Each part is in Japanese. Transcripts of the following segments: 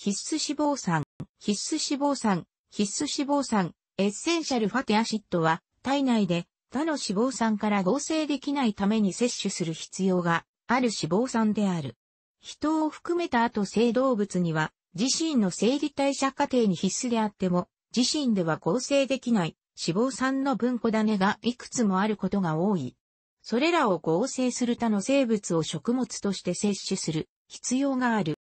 必須脂肪酸、必須脂肪酸、必須脂肪酸、エッセンシャルファテアシッドは、体内で他の脂肪酸から合成できないために摂取する必要がある脂肪酸である。人を含めた後生動物には、自身の生理代謝過程に必須であっても、自身では合成できない脂肪酸の分子種がいくつもあることが多い。それらを合成する他の生物を食物として摂取する必要がある。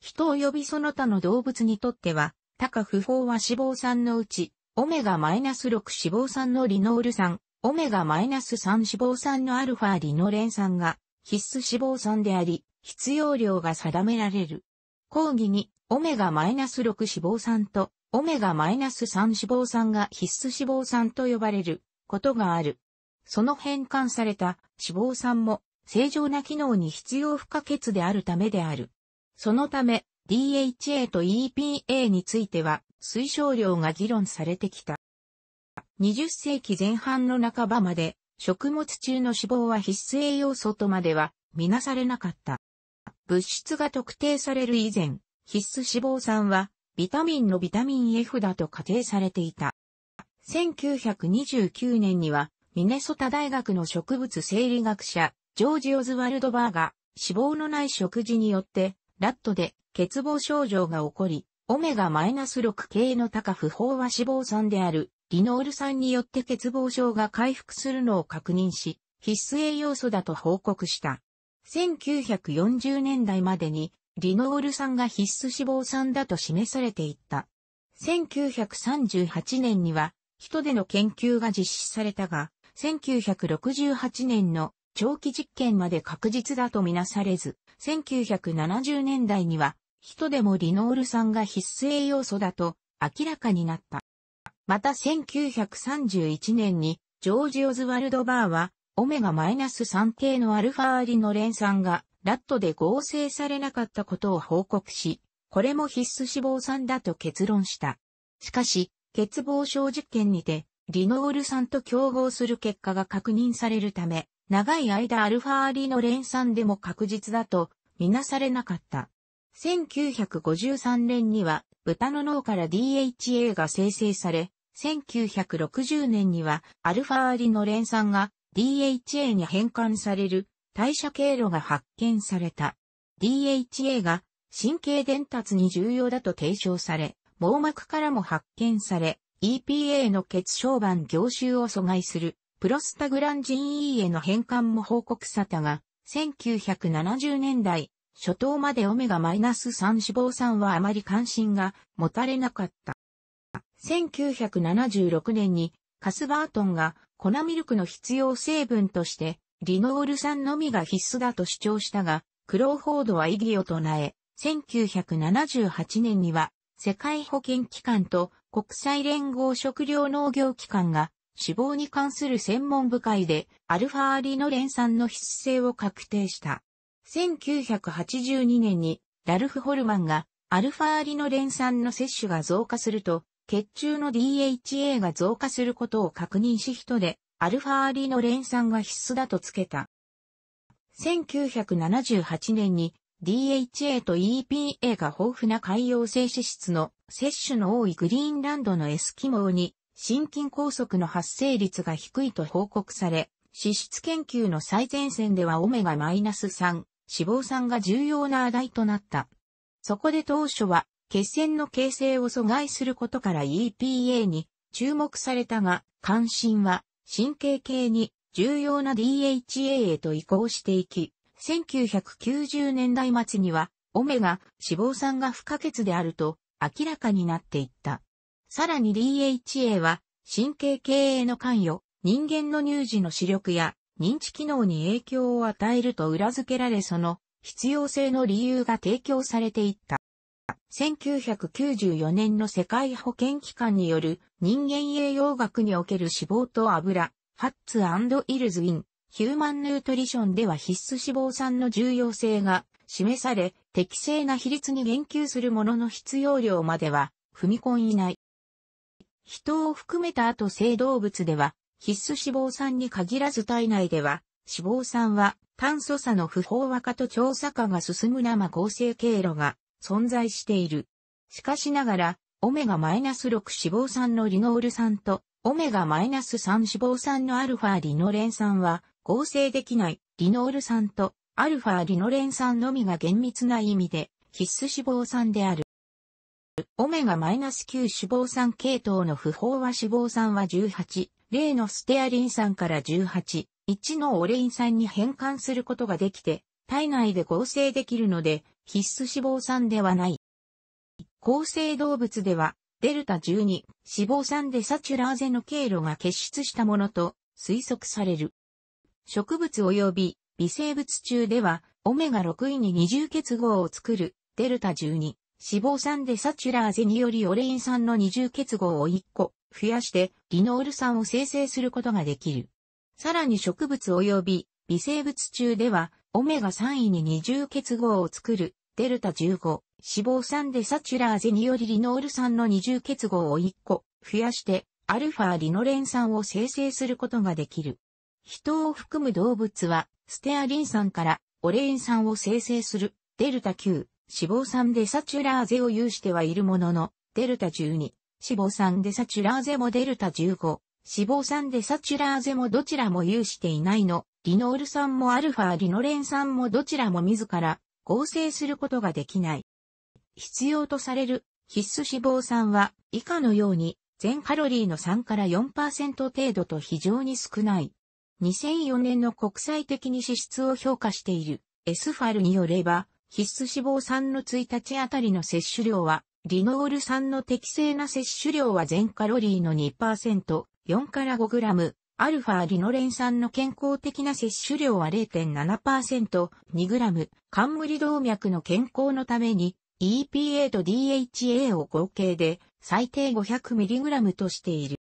人及びその他の動物にとっては、高不飽和脂肪酸のうち、オメガマイナス -6 脂肪酸のリノール酸、オメガマイナス -3 脂肪酸のアルファリノレン酸が必須脂肪酸であり、必要量が定められる。講義に、オメガマイナス -6 脂肪酸と、オメガマイナス -3 脂肪酸が必須脂肪酸と呼ばれることがある。その変換された脂肪酸も正常な機能に必要不可欠であるためである。そのため、DHA と EPA については推奨量が議論されてきた。20世紀前半の半ばまで食物中の脂肪は必須栄養素とまではみなされなかった。物質が特定される以前、必須脂肪酸はビタミンのビタミン F だと仮定されていた。1929年にはミネソタ大学の植物生理学者ジョージ・オズワルド・バーが脂肪のない食事によってラットで欠乏症状が起こり、オメガマイナス -6 系の高不飽和脂肪酸であるリノール酸によって欠乏症が回復するのを確認し、必須栄養素だと報告した。1940年代までにリノール酸が必須脂肪酸だと示されていった。1938年には人での研究が実施されたが、1968年の長期実験まで確実だとみなされず、1970年代には、人でもリノール酸が必須栄養素だと明らかになった。また1931年に、ジョージ・オズワルド・バーは、オメガマイナス -3 系のアルファアリノレン酸が、ラットで合成されなかったことを報告し、これも必須脂肪酸だと結論した。しかし、欠乏症実験にて、リノール酸と競合する結果が確認されるため、長い間アルファアリの連産でも確実だとみなされなかった。1953年には豚の脳から DHA が生成され、1960年にはアルファアリの連酸が DHA に変換される代謝経路が発見された。DHA が神経伝達に重要だと提唱され、網膜からも発見され、EPA の血小板凝集を阻害するプロスタグランジン E への返還も報告されたが、1970年代、初頭までオメガ -3 脂肪酸はあまり関心が持たれなかった。1976年にカスバートンが粉ミルクの必要成分としてリノール酸のみが必須だと主張したが、クローフォードは異議を唱え、1978年には世界保健機関と国際連合食糧農業機関が脂肪に関する専門部会で、アルファアリノレン酸の必須性を確定した。1982年に、ラルフ・ホルマンが、アルファアリノレン酸の摂取が増加すると、血中の DHA が増加することを確認し人で、アルファアリノレン酸が必須だとつけた。1978年に DHA と EPA が豊富な海洋性脂質の摂取の多いグリーンランドのエスキモーに心筋梗塞の発生率が低いと報告され、脂質研究の最前線ではオメガマイナス -3、脂肪酸が重要な話題となった。そこで当初は、血栓の形成を阻害することから EPA に注目されたが、関心は神経系に重要な DHA へと移行していき、1990年代末には、オメガ、脂肪酸が不可欠であると明らかになっていった。さらに DHA は神経経営の関与、人間の乳児の視力や認知機能に影響を与えると裏付けられその必要性の理由が提供されていった。1994年の世界保健機関による人間栄養学における脂肪と油、ファッツイルズイン、ヒューマンヌートリションでは必須脂肪酸の重要性が示され、適正な比率に言及するものの必要量までは踏み込んいない。人を含めた後生動物では、必須脂肪酸に限らず体内では、脂肪酸は炭素差の不飽和化と調査化が進む生合成経路が存在している。しかしながら、オメガ -6 脂肪酸のリノール酸と、オメガ -3 脂肪酸のアルファリノレン酸は合成できないリノール酸とアルファリノレン酸のみが厳密な意味で必須脂肪酸である。オメガ -9 脂肪酸系統の不飽和脂肪酸は18、0のステアリン酸から18、1のオレイン酸に変換することができて、体内で合成できるので、必須脂肪酸ではない。抗生動物では、デルタ12、脂肪酸でサチュラーゼの経路が結出したものと推測される。植物及び微生物中では、オメガ6位に二重結合を作る、デルタ12、脂肪酸でサチュラーゼによりオレイン酸の二重結合を1個増やしてリノール酸を生成することができる。さらに植物及び微生物中ではオメガ3位に二重結合を作るデルタ15脂肪酸でサチュラーゼによりリノール酸の二重結合を1個増やしてアルファリノレン酸を生成することができる。人を含む動物はステアリン酸からオレイン酸を生成するデルタ9脂肪酸デサチュラーゼを有してはいるものの、デルタ12、脂肪酸デサチュラーゼもデルタ15、脂肪酸デサチュラーゼもどちらも有していないの、リノール酸もアルファリノレン酸もどちらも自ら合成することができない。必要とされる必須脂肪酸は以下のように全カロリーの3から4%程度と非常に少ない。2004年の国際的に支出を評価しているスファルによれば必須脂肪酸の1日あたりの摂取量は、リノール酸の適正な摂取量は全カロリーの2%、4から5 g アルファリノレン酸の健康的な摂取量は0.7%、2 g 冠動脈の健康のために、EPA と DHA を合計で最低 500mg としている。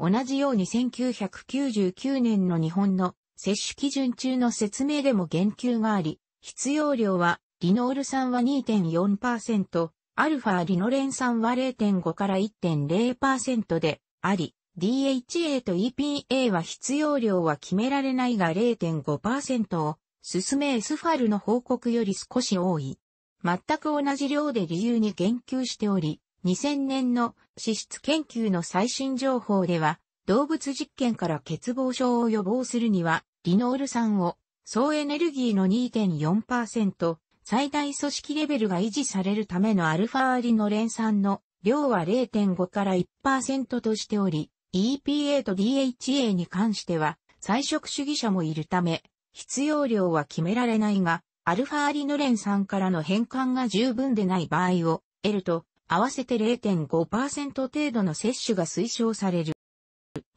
同じように1999年の日本の摂取基準中の説明でも言及があり、必要量は、リノール酸は2.4%、アルファリノレン酸は0.5から1.0%であり、DHA と EPA は必要量は決められないが0.5%を、進めエスファルの報告より少し多い。全く同じ量で理由に言及しており、2000年の脂質研究の最新情報では、動物実験から欠乏症を予防するには、リノール酸を総エネルギーの2.4%、最大組織レベルが維持されるためのアルファアリノレン酸の量は0.5から1%としており、EPA と DHA に関しては、菜食主義者もいるため、必要量は決められないが、アルファアリノレン酸からの変換が十分でない場合を得ると、合わせて0.5%程度の摂取が推奨される。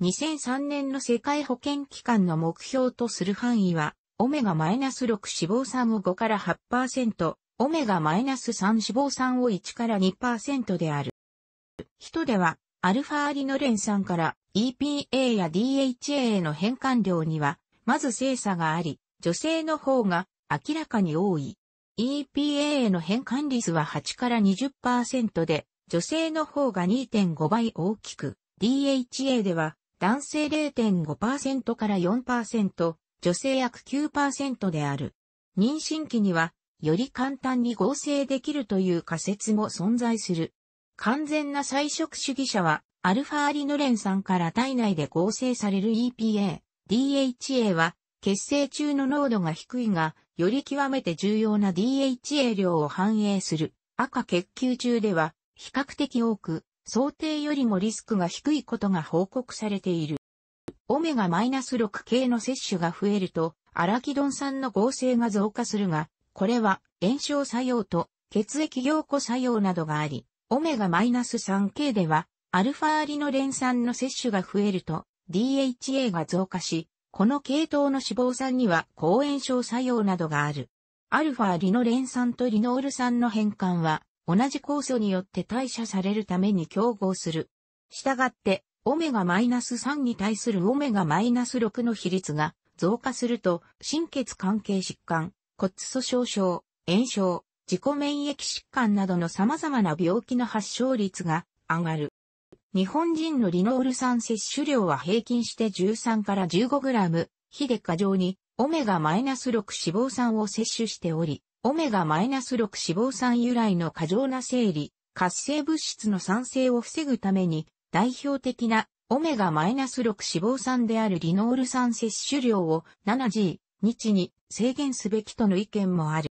2003年の世界保健機関の目標とする範囲は、オメガマイナス -6 脂肪酸を5から8%、オメガマイナス -3 脂肪酸を1から2%である。人では、アルファアリノレン酸から EPA や DHA への変換量には、まず精査があり、女性の方が明らかに多い。EPA への変換率は8から20%で、女性の方が2.5倍大きく、DHA では男性0.5%から4%、女性約9%である。妊娠期には、より簡単に合成できるという仮説も存在する。完全な菜食主義者は、アルファアリノレン酸から体内で合成される EPA、DHA は、血清中の濃度が低いが、より極めて重要な DHA 量を反映する。赤血球中では、比較的多く、想定よりもリスクが低いことが報告されている。オメガ -6 系の摂取が増えると、アラキドン酸の合成が増加するが、これは炎症作用と血液凝固作用などがあり、オメガ -3 系では、アルファアリノレン酸の摂取が増えると、DHA が増加し、この系統の脂肪酸には抗炎症作用などがある。アルファリノレン酸とリノール酸の変換は、同じ酵素によって代謝されるために競合する。したがって、オメガマイナス -3 に対するオメガマイナス -6 の比率が増加すると、心血関係疾患、骨粗鬆症、炎症、自己免疫疾患などの様々な病気の発症率が上がる。日本人のリノール酸摂取量は平均して13から 15g、非で過剰にオメガマイナス -6 脂肪酸を摂取しており、オメガマイナス -6 脂肪酸由来の過剰な生理、活性物質の酸性を防ぐために代表的なオメガ -6 脂肪酸であるリノール酸摂取量を 7G 日に制限すべきとの意見もある。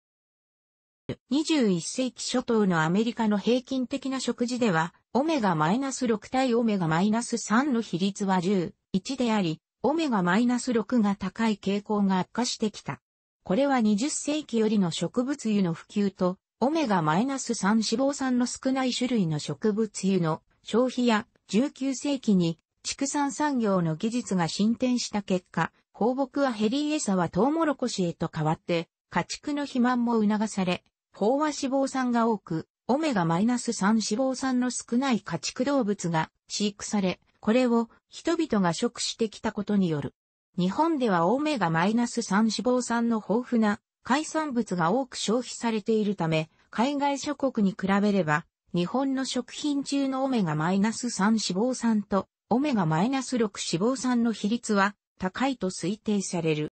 21世紀初頭のアメリカの平均的な食事では、オメガ -6 対オメガ -3 の比率は10、1であり、オメガ -6 が高い傾向が悪化してきた。これは20世紀よりの植物油の普及と、オメガ -3 脂肪酸の少ない種類の植物油の消費や19世紀に畜産産業の技術が進展した結果、放牧はヘリーサはトウモロコシへと変わって、家畜の肥満も促され、飽和脂肪酸が多く、オメガ -3 脂肪酸の少ない家畜動物が飼育され、これを人々が食してきたことによる。日本ではオメガ -3 脂肪酸の豊富な海産物が多く消費されているため、海外諸国に比べれば日本の食品中のオメガ -3 脂肪酸とオメガ -6 脂肪酸の比率は高いと推定される。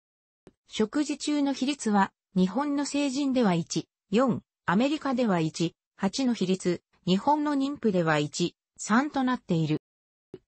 食事中の比率は日本の成人では1、4、アメリカでは1、8の比率、日本の妊婦では1、3となっている。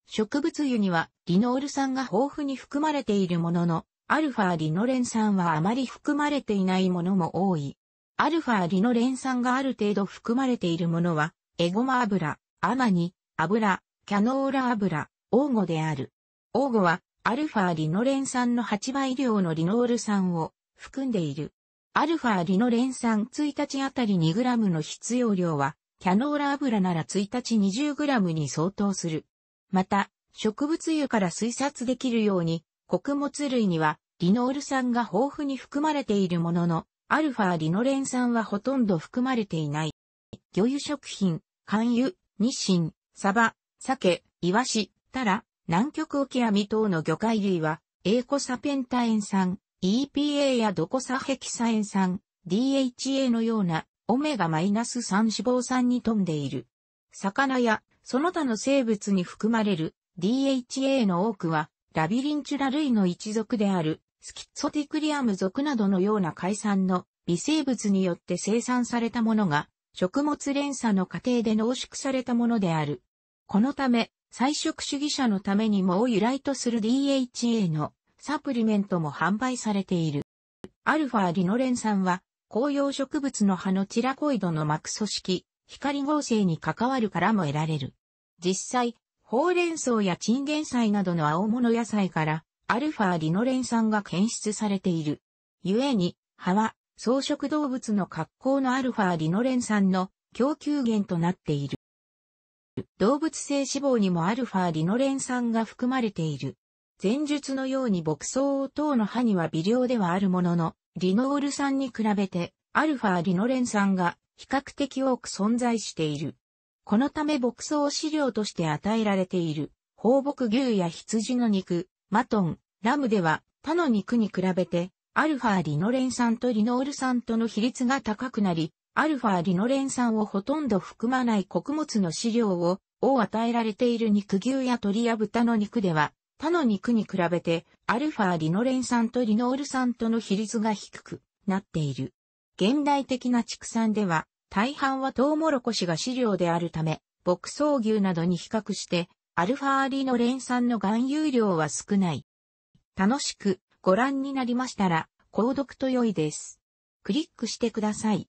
植物油にはリノール酸が豊富に含まれているものの、アルファリノレン酸はあまり含まれていないものも多い。アルファリノレン酸がある程度含まれているものは、エゴマ油、アマニ、油、キャノーラ油、オーゴである。オーゴは、アルファリノレン酸の8倍量のリノール酸を含んでいる。アルファリノレン酸1日あたり 2g の必要量は、キャノーラ油なら1日 20g に相当する。また、植物油から推察できるように、穀物類には、リノール酸が豊富に含まれているものの、アルファリノレン酸はほとんど含まれていない。魚油食品、肝油、ニシン、サバ、鮭、イワシ、タラ、南極オキアミ等の魚介類は、エーコサペンタエン酸、EPA やドコサヘキサエン酸、DHA のようなオメガマイナス -3 脂肪酸に富んでいる。魚やその他の生物に含まれる DHA の多くはラビリンチュラ類の一族であるスキッソティクリアム属などのような海産の微生物によって生産されたものが、食物連鎖の過程で濃縮されたものである。このため、菜食主義者のためにも由来とする DHA のサプリメントも販売されている。アルファリノレン酸は、紅葉植物の葉のチラコイドの膜組織、光合成に関わるからも得られる。実際、ほうれん草やチンゲン菜などの青物野菜からアルファリノレン酸が検出されている。故に、葉は草食動物の格好のアルファリノレン酸の供給源となっている。動物性脂肪にもアルファリノレン酸が含まれている。前述のように牧草等の歯には微量ではあるものの、リノール酸に比べて、アルファリノレン酸が比較的多く存在している。このため牧草飼料として与えられている、放牧牛や羊の肉、マトン、ラムでは他の肉に比べて、アルファリノレン酸とリノール酸との比率が高くなり、アルファリノレン酸をほとんど含まない穀物の飼料を、を与えられている肉牛や鶏や豚の肉では、他の肉に比べて、アルファリノレン酸とリノール酸との比率が低くなっている。現代的な畜産では、大半はトウモロコシが飼料であるため、牧草牛などに比較して、アルファリノレン酸の含有量は少ない。楽しくご覧になりましたら、購読と良いです。クリックしてください。